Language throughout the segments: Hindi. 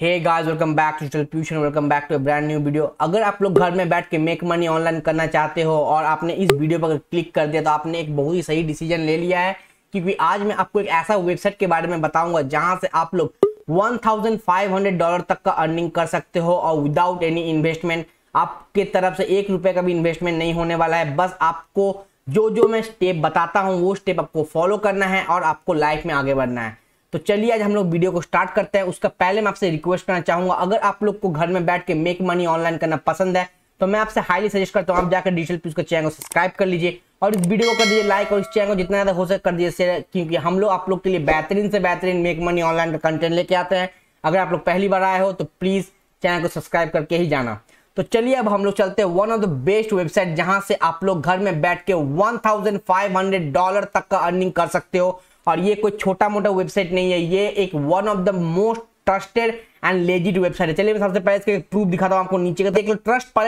hey guys welcome back to digital tuition welcome back to brand new video अगर आप लोग घर में बैठ के मेक मनी ऑनलाइन करना चाहते हो और आपने इस वीडियो पर क्लिक कर दिया तो आपने एक बहुत ही सही डिसीजन ले लिया है क्योंकि आज मैं आपको एक ऐसा वेबसाइट के बारे में बताऊंगा जहां से आप लोग वन डॉलर तक का अर्निंग कर सकते हो और विदाउट एनी इन्वेस्टमेंट आपके तरफ से एक रुपये का भी इन्वेस्टमेंट नहीं होने वाला है बस आपको जो जो मैं स्टेप बताता हूँ वो स्टेप आपको फॉलो करना है और आपको लाइफ में आगे बढ़ना है तो चलिए आज हम लोग वीडियो को स्टार्ट करते हैं उसका पहले मैं आपसे रिक्वेस्ट करना चाहूंगा अगर आप लोग को घर में बैठ के मेक मनी ऑनलाइन करना पसंद है तो मैं आपसे हाईली सजेस्ट करता हूँ आप जाकर डिजिटल पीस का चैनल को सब्सक्राइब कर लीजिए और इस वीडियो को कर दीजिए लाइक और इस चैनल को जितना ज्यादा हो सके कर दीजिए शेयर क्योंकि हम लोग आप लोग के लिए बेहतरीन से बेहतरीन मेक मनी ऑनलाइन का कंटेंट लेके आते हैं अगर आप लोग पहली बार आए हो तो प्लीज चैनल को सब्सक्राइब करके ही जाना तो चलिए अब हम लोग चलते हैं one of the best website जहां से आप लोग घर में बैठ के 1500 डॉलर तक का अर्निंग कर सकते हो और ये कोई छोटा मोटा वेबसाइट नहीं है ये एक one of the most trusted and legit website है चलिए मैं सबसे पहले इसके प्रूफ दिखाता हूँ आपको नीचे का देख लो ट्रस्ट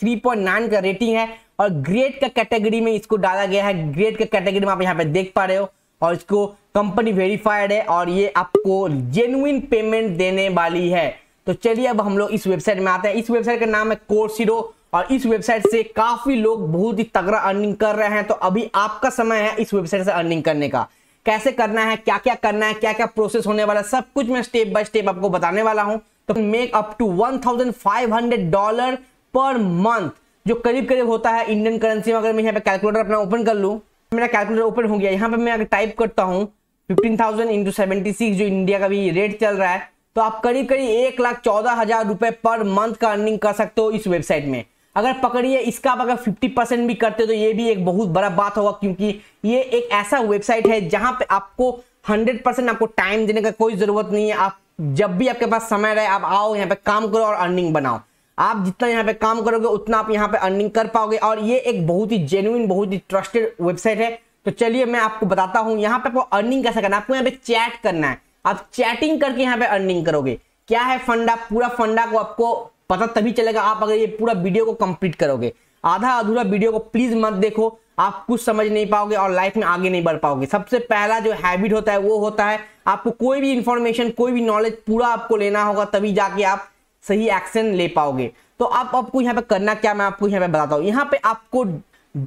थ्री पॉइंट नाइन का रेटिंग है और ग्रेड का कैटेगरी में इसको डाला गया है ग्रेड का कैटेगरी में आप यहाँ पे देख पा रहे हो और इसको कंपनी वेरीफाइड है और ये आपको जेन्युन पेमेंट देने वाली है तो चलिए अब हम लोग इस वेबसाइट में आते हैं इस वेबसाइट का नाम है कोर्सिरो और इस वेबसाइट से काफी लोग बहुत ही तगड़ा अर्निंग कर रहे हैं तो अभी आपका समय है इस वेबसाइट से अर्निंग करने का कैसे करना है क्या क्या करना है क्या क्या प्रोसेस होने वाला सब कुछ मैं स्टेप बाय स्टेप आपको बताने वाला हूं तो make up to one thousand five hundred dollar पर मंथ जो करीब करीब होता है इंडियन करेंसी में अगर मैं यहाँ पे कैलकुलेटर अपना ओपन कर लू मेरा कैलकुलेटर ओपन हो गया यहाँ पे मैं अगर टाइप करता हूँ fifteen thousand into seventy six जो इंडिया का भी रेट चल रहा है तो आप करीब करीब एक लाख चौदह हजार रुपए पर मंथ का अर्निंग कर सकते हो इस वेबसाइट में अगर पकड़िए इसका आप अगर 50 परसेंट भी करते हो तो ये भी एक बहुत बड़ा बात होगा क्योंकि ये एक ऐसा वेबसाइट है जहां पे आपको 100 परसेंट आपको टाइम देने का कोई जरूरत नहीं है आप जब भी आपके पास समय रहे आप आओ यहाँ पे काम करो और अर्निंग बनाओ आप जितना यहाँ पे काम करोगे उतना आप यहाँ पे अर्निंग कर पाओगे और ये एक बहुत ही जेन्यून बहुत ही ट्रस्टेड वेबसाइट है तो चलिए मैं आपको बताता हूँ यहाँ पे आपको अर्निंग कैसे करना है आपको यहाँ पे चैट करना है आप चैटिंग करके यहाँ पे अर्निंग करोगे क्या है फंडा पूरा फंडा को आपको पता तभी चलेगा आप अगर ये पूरा वीडियो को कंप्लीट करोगे आधा अधूरा वीडियो को प्लीज मत देखो आप कुछ समझ नहीं पाओगे और लाइफ में आगे नहीं बढ़ पाओगे सबसे पहला जो हैबिट होता है वो होता है आपको कोई भी इंफॉर्मेशन कोई भी नॉलेज पूरा आपको लेना होगा तभी जाके आप सही एक्शन ले पाओगे तो आप आपको यहाँ पे करना क्या मैं आपको यहाँ पे बताता हूँ यहाँ पे आपको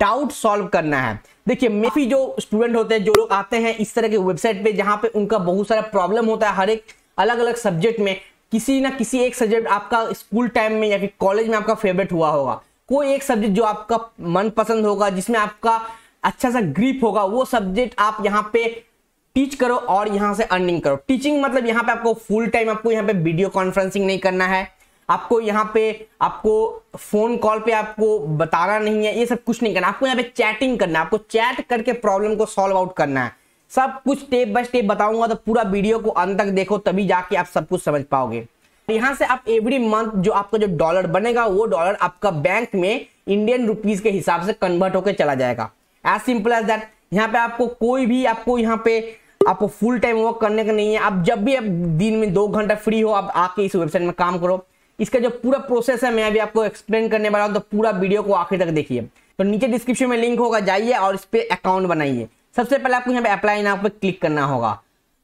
डाउट सॉल्व करना है देखिए मेफी जो स्टूडेंट होते हैं जो लोग आते हैं इस तरह के वेबसाइट पे जहाँ पे उनका बहुत सारा प्रॉब्लम होता है हर एक अलग अलग सब्जेक्ट में किसी ना किसी एक सब्जेक्ट आपका स्कूल टाइम में या फिर कॉलेज में आपका फेवरेट हुआ होगा कोई एक सब्जेक्ट जो आपका मनपसंद होगा जिसमें आपका अच्छा सा ग्रीप होगा वो सब्जेक्ट आप यहाँ पे टीच करो और यहाँ से अर्निंग करो टीचिंग मतलब यहाँ पे आपको फुल टाइम आपको यहाँ पे वीडियो कॉन्फ्रेंसिंग नहीं करना है आपको यहाँ पे आपको फोन कॉल पे आपको बताना नहीं है ये सब कुछ नहीं करना आपको यहाँ पे चैटिंग करना है आपको चैट करके प्रॉब्लम को सॉल्व आउट करना है सब कुछ स्टेप बाय स्टेप बताऊंगा तो पूरा वीडियो को अंत तक देखो तभी जाके आप सब कुछ समझ पाओगे यहाँ से आप एवरी मंथ जो आपका जो डॉलर बनेगा वो डॉलर आपका बैंक में इंडियन रुपीज के हिसाब से कन्वर्ट होकर चला जाएगा एज सिंपल एज दैट यहाँ पे आपको कोई भी आपको यहाँ पे आपको फुल टाइम वर्क करने का नहीं है आप जब भी आप दिन में दो घंटा फ्री हो आप आके इस वेबसाइट में काम करो इसका जो पूरा प्रोसेस है मैं अभी आपको एक्सप्लेन करने वाला हूँ तो पूरा वीडियो को आखिर तक देखिए तो नीचे डिस्क्रिप्शन में लिंक होगा जाइए और इस पर अकाउंट बनाइए सबसे पहले आपको यहाँ पे अप्लाई नाउ पे क्लिक करना होगा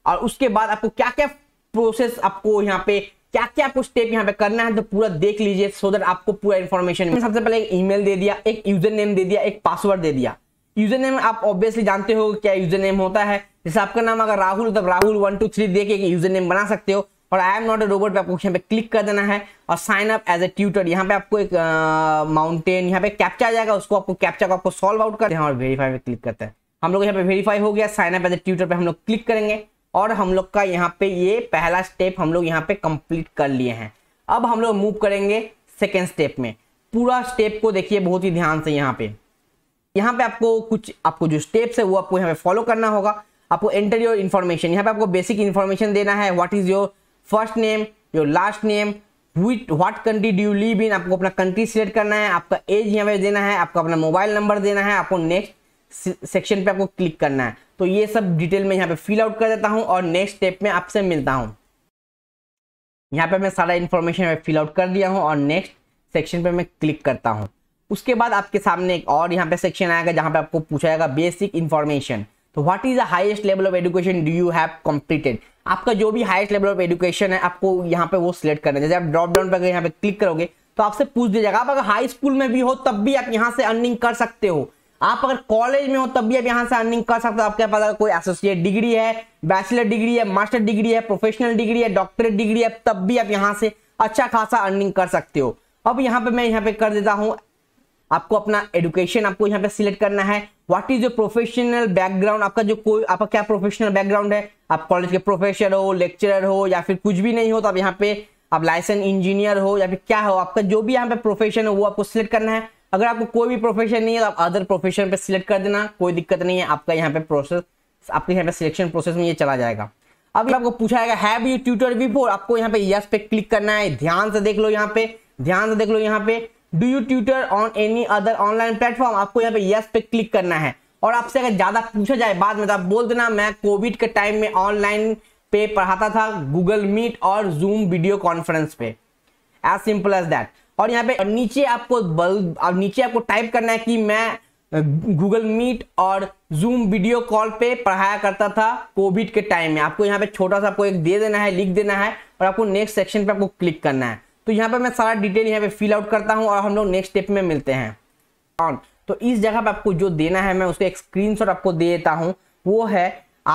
और उसके बाद आपको क्या क्या प्रोसेस आपको यहाँ पे क्या क्या आपको स्टेप यहाँ पे करना है तो पूरा देख लीजिए सो देट आपको पूरा इन्फॉर्मेशन सबसे पहले एक ईमेल दे दिया एक यूजर नेम दे दिया एक पासवर्ड दे दिया यूजर नेम आप ऑब्वियसली जानते हो क्या यूजर नेम होता है जैसे आपका नाम अगर राहुल तो राहुल वन टू थ्री देखिए यूजर नेम बना सकते हो और I am not a robot पे आपको यहाँ पे क्लिक कर देना है और sign up as a tutor यहाँ पे आपको एक माउंटेन यहाँ पे कैप्चा आ जाएगा उसको आपको कैप्चा को आपको सॉल्व आउट कर हाँ, और वेरीफाई पे क्लिक करते हैं हम लोग यहाँ पे वेरीफाई हो गया sign up as a tutor पे हम लोग क्लिक करेंगे और हम लोग का यहाँ पे ये पहला स्टेप हम लोग यहाँ पे कंप्लीट कर लिए हैं अब हम लोग मूव करेंगे सेकेंड स्टेप में पूरा स्टेप को देखिए बहुत ही ध्यान से यहाँ पे यहाँ पे आपको कुछ आपको जो स्टेप्स है वो आपको यहाँ पे फॉलो करना होगा आपको एंटर योर इन्फॉर्मेशन यहाँ पे आपको बेसिक इन्फॉर्मेशन देना है what is your first name your last name with what country do live in आपको अपना कंट्री सिलेक्ट करना है आपका एज यहाँ पे देना है आपका अपना मोबाइल नंबर देना है आपको नेक्स्ट सेक्शन पे आपको क्लिक करना है तो ये सब डिटेल में यहाँ पे फिल आउट कर देता हूँ और नेक्स्ट स्टेप में आपसे मिलता हूँ यहाँ पे मैं सारा इन्फॉर्मेशन फिल आउट कर दिया हूँ और नेक्स्ट सेक्शन पे मैं क्लिक करता हूँ उसके बाद आपके सामने एक और यहाँ पे सेक्शन आएगा जहाँ पे आपको पूछा जाएगा बेसिक इन्फॉर्मेशन तो what is the highest level of education do you have completed आपका जो भी हाईएस्ट लेवल ऑफ एजुकेशन है आपको यहाँ पे वो सिलेक्ट करना है जैसे आप ड्रॉप डाउन पर यहाँ पे क्लिक करोगे तो आपसे पूछ दिया जाएगा आप अगर हाई स्कूल में भी हो तब भी आप यहाँ से अर्निंग कर सकते हो आप अगर कॉलेज में हो तब भी आप यहाँ से अर्निंग कर सकते हो आपके पास अगर कोई एसोसिएट डिग्री है बैचलर डिग्री है मास्टर डिग्री है प्रोफेशनल डिग्री है डॉक्टरेट डिग्री है तब भी आप यहाँ से अच्छा खासा अर्निंग कर सकते हो अब यहाँ पे मैं यहाँ पे कर देता हूँ आपको अपना एडुकेशन आपको यहाँ पे सिलेक्ट करना है what is your professional background आपका जो कोई आपका क्या प्रोफेशनल बैकग्राउंड है आप कॉलेज के प्रोफेसर हो लेक्चरर हो या फिर कुछ भी नहीं हो तो आप यहाँ पे आप लाइसेंस इंजीनियर हो या फिर क्या हो आपका जो भी यहाँ पे प्रोफेशन हो वो आपको सिलेक्ट करना है अगर आपको कोई भी प्रोफेशन नहीं है तो आप अदर प्रोफेशन पे सिलेक्ट कर देना कोई दिक्कत नहीं है आपका यहाँ पे प्रोसेस आपके यहाँ पे सिलेक्शन प्रोसेस में ये चला जाएगा अब आपको पूछा जाएगा हैव यू ट्यूटर बिफोर आपको यहाँ पे यस पे क्लिक करना है ध्यान से देख लो यहाँ पे ध्यान से देख लो यहाँ पे do you tutor on any other online platform आपको यहाँ पे यस पे क्लिक करना है और आपसे अगर ज्यादा पूछा जाए बाद में तो आप बोल देना मैं कोविड के टाइम में ऑनलाइन पे पढ़ाता था गूगल मीट और जूम वीडियो कॉन्फ्रेंस पे एज सिंपल एज दैट और यहाँ पे नीचे आपको बल्ब आप नीचे आपको टाइप करना है कि मैं गूगल मीट और जूम वीडियो कॉल पे पढ़ाया करता था कोविड के टाइम में आपको यहाँ पे छोटा सा आपको एक दे देना है लिख देना है और आपको नेक्स्ट सेक्शन पे आपको क्लिक करना है तो यहाँ पे मैं सारा डिटेल यहाँ पे फिल आउट करता हूँ और हम लोग नेक्स्ट स्टेप में मिलते हैं ऑन तो इस जगह पर आपको जो देना है मैं उसको एक स्क्रीन आपको दे देता हूँ वो है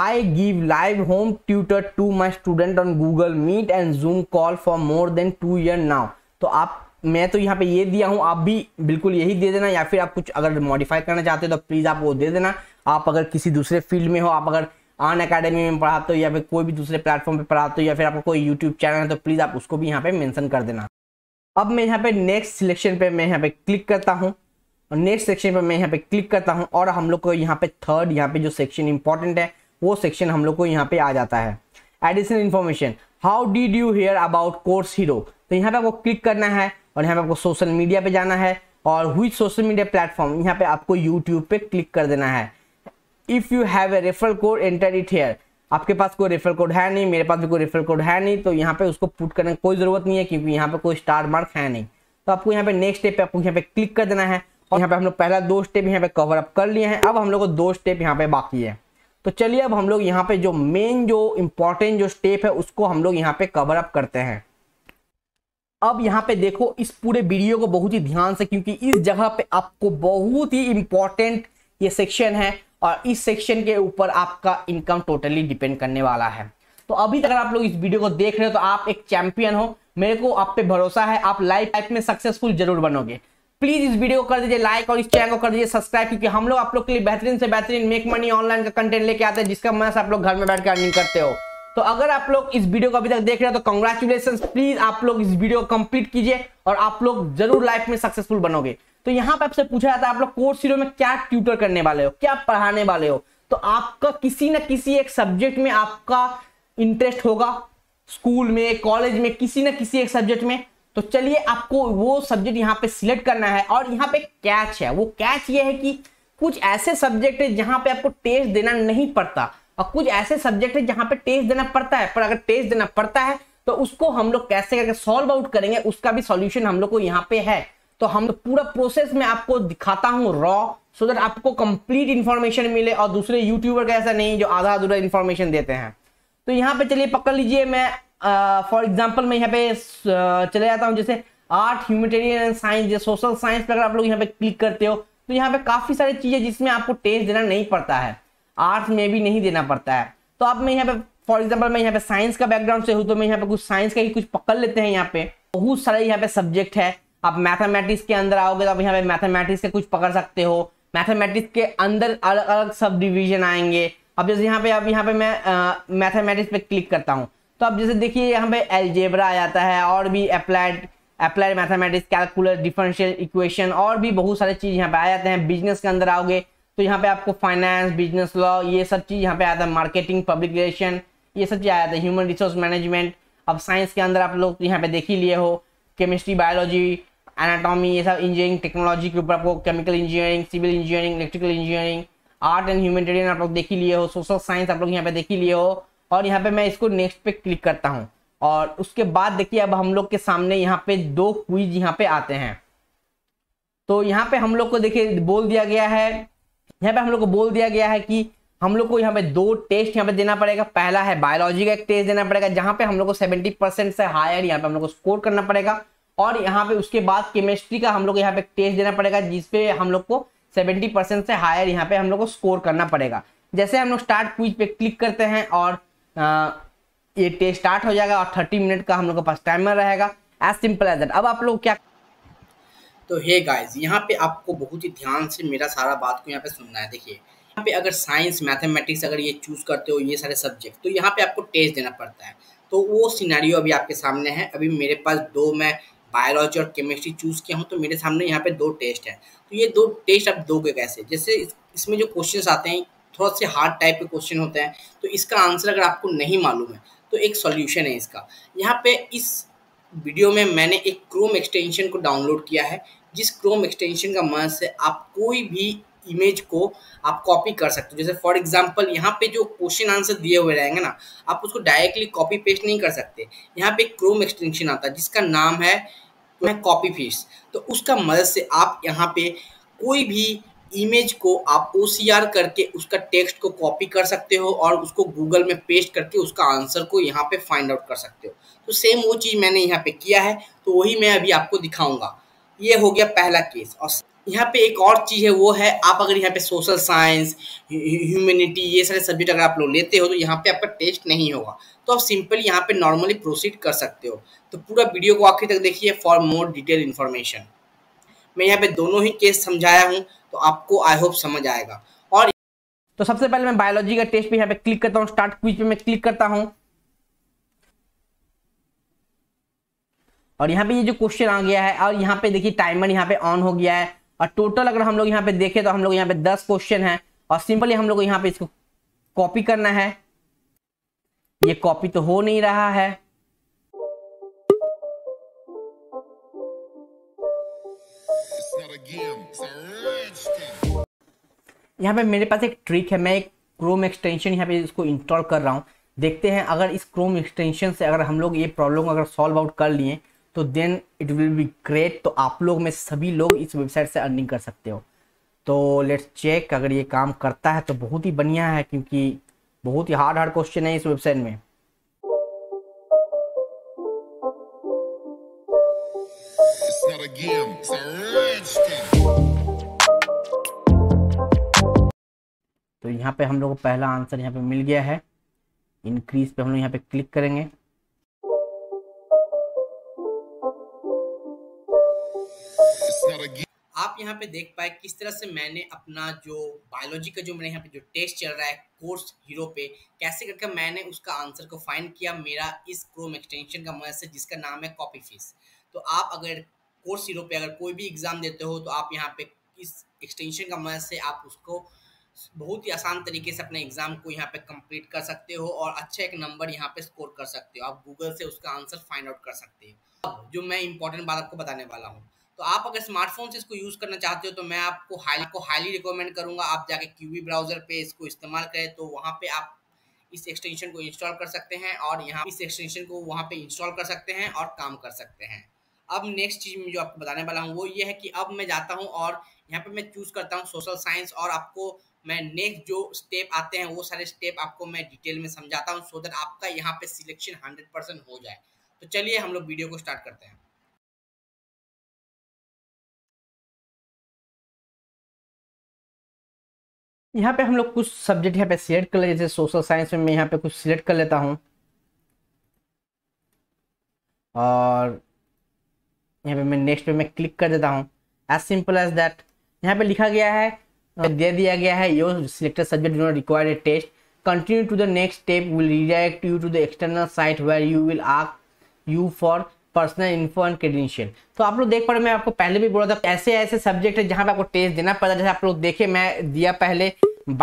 I give live home tutor to my student on Google Meet and Zoom call for more than two year now तो आप मैं तो यहाँ पे ये दिया हूँ आप भी बिल्कुल यही दे देना या फिर आप कुछ अगर मॉडिफाई करना चाहते हो तो प्लीज़ आप वो दे देना आप अगर किसी दूसरे फील्ड में हो आप अगर आन अकेडमी में पढ़ाते हो या फिर कोई भी दूसरे प्लेटफॉर्म पे पढ़ाते हो या फिर आपका कोई यूट्यूब चैनल है तो प्लीज़ आप उसको भी यहाँ पे मैंसन कर देना अब मैं यहाँ पे नेक्स्ट सिलेक्शन पे मैं यहाँ पे क्लिक करता हूँ और नेक्स्ट सेक्शन पे मैं यहाँ पे क्लिक करता हूँ और हम लोग को यहाँ पे थर्ड यहाँ पे जो सेक्शन इंपॉर्टेंट है वो सेक्शन हम लोग को यहाँ पे आ जाता है additional information how did you hear about Course Hero तो यहाँ पे आपको क्लिक करना है और यहाँ पे आपको सोशल मीडिया पे जाना है और हुई सोशल मीडिया प्लेटफॉर्म यहाँ पे आपको यूट्यूब पे क्लिक कर देना है if you have a refer code enter it here आपके पास कोई रेफर कोड है नहीं मेरे पास भी कोई रेफर कोड है नहीं तो यहाँ पे उसको पुट करने की कोई ज़रूरत नहीं है क्योंकि यहाँ पे कोई स्टार मार्क है नहीं तो आपको यहाँ पे नेक्स्ट स्टेप पे आपको यहाँ पे क्लिक कर देना है और यहाँ पे हम लोग पहला दो स्टेप यहाँ पे कवर अप कर लिए हैं अब हम लोग को दो स्टेप यहाँ पे बाकी है तो चलिए अब हम लोग यहाँ पे जो मेन जो इम्पोर्टेंट जो स्टेप है उसको हम लोग यहाँ पे कवर अप करते हैं अब यहाँ पे देखो इस पूरे वीडियो को बहुत ही ध्यान से क्योंकि इस जगह पे आपको बहुत ही इंपॉर्टेंट ये सेक्शन है और इस सेक्शन के ऊपर आपका इनकम टोटली डिपेंड करने वाला है तो अभी तक आप लोग इस वीडियो को देख रहे हो तो आप एक चैंपियन हो मेरे को आप पे भरोसा है आप लाइफ लाइफ में सक्सेसफुल जरूर बनोगे प्लीज इस वीडियो को कर दीजिए लाइक और इस चैनल को कर दीजिए सब्सक्राइब क्योंकि हम लोग आप लोग के लिए बेहतरीन से बेहतरीन मेक मनी ऑनलाइन का कंटेंट लेके आते हैं जिसका मैं आप लोग घर में बैठ कर अर्निंग करते हो तो अगर आप लोग इस वीडियो को अभी तक देख रहे हो तो कॉन्ग्रेचुलेशन प्लीज आप लोग इस वीडियो को कंप्लीट कीजिए और आप लोग जरूर लाइफ में सक्सेसफुल बनोगे तो यहाँ पे आपसे पूछा जाता है आप लोग कोर्स सीरो में क्या ट्यूटर करने वाले हो क्या पढ़ाने वाले हो तो आपका किसी ना किसी एक सब्जेक्ट में आपका इंटरेस्ट होगा स्कूल में कॉलेज में किसी ना किसी एक सब्जेक्ट में तो चलिए आपको वो सब्जेक्ट यहाँ पे सिलेक्ट करना है और यहाँ पे कैच है वो कैच ये है कि कुछ ऐसे सब्जेक्ट है जहां पे आपको टेस्ट देना नहीं पड़ता और कुछ ऐसे सब्जेक्ट है जहां पे टेस्ट देना पड़ता है पर अगर टेस्ट देना पड़ता है तो उसको हम लोग कैसे करके सॉल्व आउट करेंगे उसका भी सॉल्यूशन हम लोग को यहाँ पे है तो हम पूरा प्रोसेस में आपको दिखाता हूँ रॉ सो दैट आपको कंप्लीट इन्फॉर्मेशन मिले और दूसरे यूट्यूबर का ऐसा नहीं जो आधा अधूरा इन्फॉर्मेशन देते हैं तो यहाँ पे चलिए पकड़ लीजिए मैं फॉर uh, एग्जाम्पल मैं यहाँ पे uh, चले जाता हूँ जैसे art humanitarian and science social science पर अगर आप लोग यहाँ पे क्लिक करते हो तो यहाँ पे काफी सारी चीजें जिसमें आपको टेस्ट देना नहीं पड़ता है आर्ट्स में भी नहीं देना पड़ता है तो आप मैं यहाँ पे फॉर एग्जाम्पल मैं यहाँ पे साइंस का बैकग्राउंड से हूँ तो मैं यहाँ पे कुछ साइंस का ही कुछ पकड़ लेते हैं यहाँ पे बहुत सारे यहाँ पे सब्जेक्ट है आप मैथमेटिक्स के अंदर आओगे तो आप यहाँ पे मैथमेटिक्स के कुछ पकड़ सकते हो मैथमेटिक्स के अंदर अलग अलग सब डिविजन आएंगे अब जैसे यहाँ पे अब यहाँ पे मैं मैथमेटिक्स पे क्लिक करता हूँ तो अब जैसे देखिए यहाँ पे एलजेब्रा आ जाता है और भी applied applied mathematics calculus differential equation और भी बहुत सारे चीज़ यहाँ पे आ जाते हैं बिजनेस के अंदर आओगे तो यहाँ पे आपको फाइनेंस बिजनेस लॉ ये सब चीज़ यहाँ पे आता है मार्केटिंग पब्लिक रिलेशन ये सब चीज़ आया था ह्यूमन रिसोर्स मैनेजमेंट अब साइंस के अंदर आप लोग तो यहाँ पे देख ही लिए हो केमिस्ट्री बायोलॉजी एनाटॉमी ये सब इंजीनियरिंग टेक्नोलॉजी के ऊपर आपको chemical engineering civil engineering electrical engineering art and humanitarian आप लोग देख ही लिए हो सोशल साइंस आप लोग यहाँ पे देख ही लिए हो और यहाँ पे मैं इसको नेक्स्ट पे क्लिक करता हूँ और उसके बाद देखिए अब हम लोग के सामने यहाँ पे दो क्विज यहाँ पे आते हैं तो यहाँ पे हम लोग को देखिए बोल दिया गया है यहाँ पे हम लोग को बोल दिया गया है कि हम लोग को यहाँ पे दो टेस्ट यहाँ पे देना पड़ेगा पहला है बायोलॉजी का एक टेस्ट देना पड़ेगा जहाँ पे हम लोग को सेवेंटी परसेंट से हायर यहाँ पे हम लोग को स्कोर करना पड़ेगा और यहाँ पे उसके बाद केमिस्ट्री का हम लोग यहाँ पे टेस्ट देना पड़ेगा जिसपे हम लोग को सेवेंटी परसेंट से हायर यहाँ पे हम लोग को स्कोर करना पड़ेगा जैसे हम लोग स्टार्ट क्विज पे क्लिक करते हैं और आ, ये टेस्ट स्टार्ट हो जाएगा और थर्टी मिनट का हम लोग के पास टाइमर रहेगा एज सिंपल एज दैट अब आप लोग क्या तो हे गाइस यहाँ पे आपको बहुत ही ध्यान से मेरा सारा बात को यहाँ पे सुनना है देखिए यहाँ पे अगर साइंस मैथमेटिक्स अगर ये चूज़ करते हो ये सारे सब्जेक्ट तो यहाँ पे आपको टेस्ट देना पड़ता है तो वो सिनारियो अभी आपके सामने है अभी मेरे पास दो मैं बायोलॉजी और केमिस्ट्री चूज़ किया हूँ तो मेरे सामने यहाँ पे दो टेस्ट है तो ये दो टेस्ट आप दोगे कैसे जैसे इसमें जो क्वेश्चन आते हैं थोड़ा से हार्ड टाइप के क्वेश्चन होते हैं तो इसका आंसर अगर आपको नहीं मालूम है तो एक सॉल्यूशन है इसका यहाँ पे इस वीडियो में मैंने एक क्रोम एक्सटेंशन को डाउनलोड किया है जिस क्रोम एक्सटेंशन का मदद से आप कोई भी इमेज को आप कॉपी कर सकते हो जैसे फॉर एग्जांपल यहाँ पे जो क्वेश्चन आंसर दिए हुए रहेंगे ना आप उसको डायरेक्टली कॉपी पेस्ट नहीं कर सकते यहाँ पे एक क्रोम एक्सटेंशन आता है जिसका नाम है कॉपी फीस तो उसका मदद से आप यहाँ पे कोई भी इमेज को आप ओ करके उसका टेक्स्ट को कॉपी कर सकते हो और उसको गूगल में पेस्ट करके उसका आंसर को यहाँ पे फाइंड आउट कर सकते हो तो सेम वो चीज़ मैंने यहाँ पे किया है तो वही मैं अभी आपको दिखाऊंगा ये हो गया पहला केस और यहाँ पे एक और चीज़ है वो है आप अगर यहाँ पे सोशल साइंस ह्यूमेनिटी ये सारे सब्जेक्ट अगर आप लोग लेते हो तो यहाँ पे आपका टेस्ट नहीं होगा तो आप सिंपल यहाँ पे नॉर्मली प्रोसीड कर सकते हो तो पूरा वीडियो को आखिर तक देखिए फॉर मोर डिटेल इन्फॉर्मेशन मैं यहाँ पे दोनों ही केस समझाया हूँ तो आपको आई होप समझ आएगा और तो सबसे पहले मैं बायोलॉजी का टेस्ट भी यहाँ पे क्लिक करता हूँ स्टार्ट क्विज पे मैं क्लिक करता हूँ और यहाँ पे ये यह जो क्वेश्चन आ गया है और यहाँ पे देखिए टाइमर यहाँ पे ऑन हो गया है और टोटल अगर हम लोग यहाँ पे देखें तो हम लोग यहाँ पे दस क्वेश्चन है और सिंपली हम लोग यहाँ पे इसको कॉपी करना है ये कॉपी तो हो नहीं रहा है यहाँ पे मेरे पास एक ट्रिक है मैं एक क्रोम एक्सटेंशन यहाँ पे इसको इंस्टॉल कर रहा हूँ देखते हैं अगर इस क्रोम एक्सटेंशन से अगर हम लोग ये प्रॉब्लम अगर सॉल्व आउट कर लिए तो then it will be great तो आप लोग में सभी लोग इस वेबसाइट से अर्निंग कर सकते हो तो लेट्स चेक अगर ये काम करता है तो बहुत ही बढ़िया है क्योंकि बहुत ही हार्ड हार्ड क्वेश्चन है इस वेबसाइट में It's not a game, it's तो यहाँ पे हम लोग को पहला आंसर यहाँ पे मिल गया है इंक्रीज पे हम लोग यहाँ पे क्लिक करेंगे आप यहाँ पे देख पाए किस तरह से मैंने अपना जो बायोलॉजी का जो मेरे यहाँ पे जो टेस्ट चल रहा है कोर्स हीरो पे कैसे करके मैंने उसका आंसर को फाइंड किया मेरा इस क्रोम एक्सटेंशन का मदद से जिसका नाम है कॉपी फीस तो आप अगर कोर्स हीरो पे अगर कोई भी एग्ज़ाम देते हो तो आप यहाँ पे इस एक्सटेंशन का मदद से आप उसको बहुत ही आसान तरीके से अपने एग्जाम को यहाँ पे कंप्लीट कर सकते हो और अच्छे एक नंबर यहाँ पे स्कोर कर सकते हो आप गूगल से उसका आंसर फाइंड आउट कर सकते हो अब जो मैं इंपॉर्टेंट बात आपको बताने वाला हूँ तो आप अगर स्मार्टफोन से इसको यूज़ करना चाहते हो तो मैं आपको हाई को हाईली रिकमेंड करूँगा आप जाके क्यूवी ब्राउज़र पे इसको इस्तेमाल करें तो वहाँ पे आप इस एक्सटेंशन को इंस्टॉल कर सकते हैं और यहाँ इस एक्सटेंशन को वहाँ पे इंस्टॉल कर सकते हैं और काम कर सकते हैं अब नेक्स्ट चीज़ में जो आपको बताने वाला हूँ वो ये है कि अब मैं जाता हूँ और यहाँ पर मैं चूज़ करता हूँ सोशल साइंस और आपको मैं नेक्स्ट जो स्टेप आते हैं वो सारे स्टेप आपको मैं डिटेल में समझाता हूँ सो दैट आपका यहाँ पे सिलेक्शन हंड्रेड परसेंट हो जाए तो चलिए हम लोग वीडियो को स्टार्ट करते हैं यहाँ पे हम लोग कुछ सब्जेक्ट यहाँ पे सिलेक्ट कर ले जैसे सोशल साइंस में मैं यहाँ पे कुछ सिलेक्ट कर लेता हूँ और यहाँ पे मैं नेक्स्ट पे मैं क्लिक कर देता हूँ एज सिंपल एज दैट यहाँ पे लिखा गया है दे दिया गया है your selected subject do not require a test continue to the next step will redirect you to the external site where you will ask you for personal info and credential तो आप लोग देख पा रहे मैं आपको पहले भी बोला था ऐसे ऐसे सब्जेक्ट है जहाँ पे आपको टेस्ट देना पड़ता है जैसे आप लोग देखे मैं दिया पहले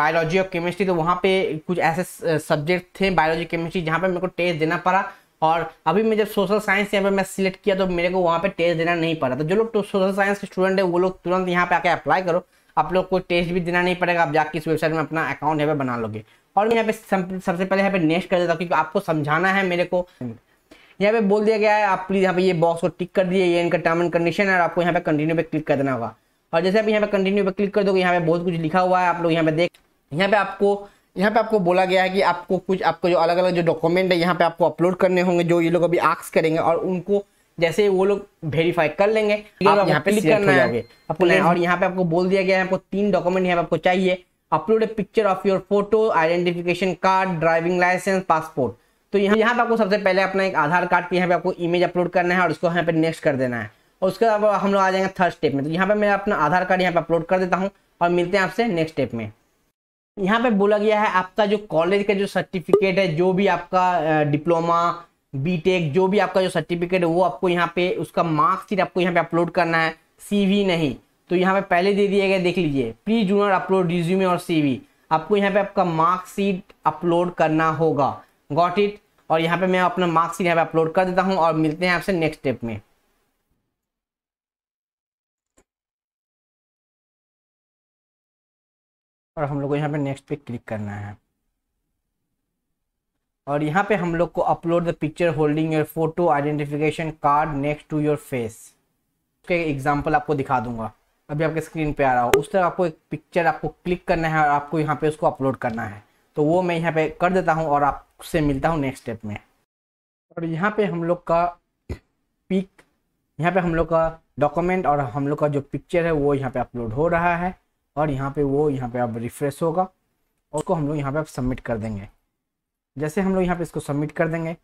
बायोलॉजी और केमिस्ट्री तो वहाँ पे कुछ ऐसे सब्जेक्ट थे बायोलॉजी केमिस्ट्री जहाँ पे मेरे को टेस्ट देना पड़ा और अभी मैं जब सोशल साइंस यहाँ पे मैं सिलेक्ट किया तो मेरे को वहाँ पे टेस्ट देना नहीं पड़ा तो जो लोग तो सोशल साइंस के स्टूडेंट है वो लोग तुरंत यहाँ पे आके अप्लाई करो आप लोग को टेस्ट भी देना नहीं पड़ेगा आप जाके इस वेबसाइट में अपना अकाउंट यहाँ पे बना लोगे और मैं यहाँ पे सबसे पहले यहाँ पे नेक्स्ट कर देता हूँ क्योंकि आपको समझाना है मेरे को यहाँ पे बोल दिया गया है आप प्लीज यहाँ पे ये बॉक्स को टिक कर दिए ये इनका टर्म एंड कंडीशन है और आपको यहाँ पे कंटिन्यू पे क्लिक करना होगा और जैसे आप यहाँ पे कंटिन्यू पे क्लिक कर दोगे यहाँ पे बहुत कुछ लिखा हुआ है आप लोग यहाँ पे देख यहाँ पे आपको यहाँ पे आपको बोला गया है कि आपको कुछ आपको जो अलग अलग जो डॉक्यूमेंट है यहाँ पे आपको अपलोड करने होंगे जो ये लोग अभी आक्स करेंगे और उनको जैसे वो लोग वेरीफाई कर लेंगे आप यहाँ पे करना है आपको तो और यहाँ पे आपको बोल दिया गया है आपको तीन डॉक्यूमेंट यहाँ पे आपको चाहिए upload a picture of your photo identification card driving licence passport तो यहाँ यहाँ पे आपको सबसे पहले अपना एक आधार कार्ड की यहाँ पे आपको इमेज अपलोड करना है और उसको यहाँ पे नेक्स्ट कर देना है और उसके बाद हम लोग आ जाएंगे थर्ड स्टेप में तो यहाँ पे मैं अपना आधार कार्ड यहाँ पे अपलोड कर देता हूँ और मिलते हैं आपसे नेक्स्ट स्टेप में यहाँ पे बोला गया है आपका जो कॉलेज का जो सर्टिफिकेट है जो भी आपका डिप्लोमा बीटेक जो भी आपका जो सर्टिफिकेट है वो आपको यहाँ पे उसका मार्कशीट आपको यहाँ पे अपलोड करना है सीवी नहीं तो यहाँ पे पहले दे दिया गया देख लीजिए प्री जूनियर अपलोड रिज्यूमे और सीवी आपको यहाँ पे आपका मार्कशीट अपलोड करना होगा गॉट इट और यहाँ पे मैं अपना मार्कशीट यहाँ पे अपलोड कर देता हूँ और मिलते हैं आपसे नेक्स्ट स्टेप में और हम लोग को यहाँ पे नेक्स्ट पे क्लिक करना है और यहाँ पे हम लोग को upload the picture holding your photo identification card next to your face उसके एग्जाम्पल आपको दिखा दूंगा अभी आपके स्क्रीन पे आ रहा हो उस तरह आपको एक पिक्चर आपको क्लिक करना है और आपको यहाँ पे उसको अपलोड करना है तो वो मैं यहाँ पे कर देता हूँ और आपसे मिलता हूँ नेक्स्ट स्टेप में और यहाँ पे हम लोग का पिक यहाँ पे हम लोग का डॉक्यूमेंट और हम लोग का जो पिक्चर है वो यहाँ पे अपलोड हो रहा है और यहाँ पे वो यहाँ पे अब रिफ्रेश होगा और उसको हम लोग यहाँ पे अब सबमिट कर देंगे जैसे हम लोग यहाँ पे इसको सबमिट कर देंगे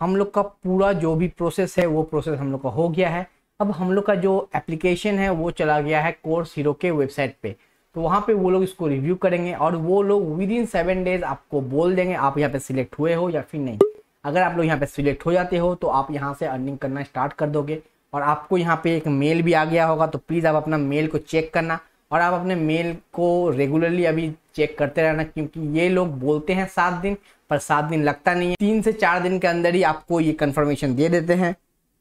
हम लोग का पूरा जो भी प्रोसेस है वो प्रोसेस हम लोग का हो गया है अब हम लोग का जो एप्लीकेशन है वो चला गया है कोर्स हीरो के वेबसाइट पे तो वहाँ पे वो लोग इसको रिव्यू करेंगे और वो लोग विद इन सेवन डेज आपको बोल देंगे आप यहाँ पे सिलेक्ट हुए हो या फिर नहीं अगर आप लोग यहाँ पे सिलेक्ट हो जाते हो तो आप यहाँ से अर्निंग करना स्टार्ट कर दोगे और आपको यहाँ पे एक मेल भी आ गया होगा तो प्लीज़ आप अपना मेल को चेक करना और आप अपने मेल को रेगुलरली अभी चेक करते रहना क्योंकि ये लोग बोलते हैं सात दिन पर सात दिन लगता नहीं है तीन से चार दिन के अंदर ही आपको ये कन्फर्मेशन दे देते हैं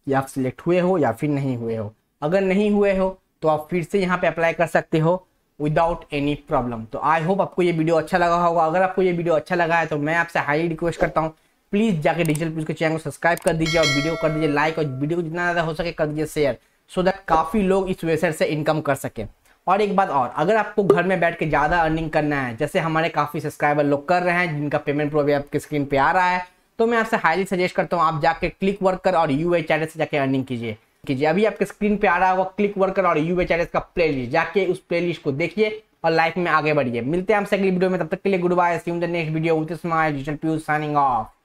कि आप सिलेक्ट हुए हो या फिर नहीं हुए हो अगर नहीं हुए हो तो आप फिर से यहाँ पे अप्लाई कर सकते हो विदाउट एनी प्रॉब्लम तो आई होप आपको ये वीडियो अच्छा लगा होगा अगर आपको ये वीडियो अच्छा लगा है तो मैं आपसे हाईली रिक्वेस्ट करता हूँ प्लीज़ जाके डिजिटल प्लीज के चैनल को सब्सक्राइब कर दीजिए और वीडियो कर दीजिए लाइक और वीडियो को जितना ज़्यादा हो सके कर दीजिए शेयर सो दैट काफ़ी लोग इस वेसर से इनकम कर सकें और एक बात और अगर आपको घर में बैठ के ज़्यादा अर्निंग करना है जैसे हमारे काफ़ी सब्सक्राइबर लोग कर रहे हैं जिनका पेमेंट प्रो भी आपकी स्क्रीन पे आ रहा है तो मैं आपसे हाईली सजेस्ट करता हूँ आप जाके क्लिक वर्कर और यू चैनल से जाके अर्निंग कीजिए कीजिए अभी आपके स्क्रीन पे आ रहा होगा क्लिक वर्कर और यू चैनल का प्ले जाके उस प्ले को देखिए और लाइफ में आगे बढ़िए मिलते हैं आपसे अगली वीडियो में तब तक के लिए goodbye see the next video digital signing of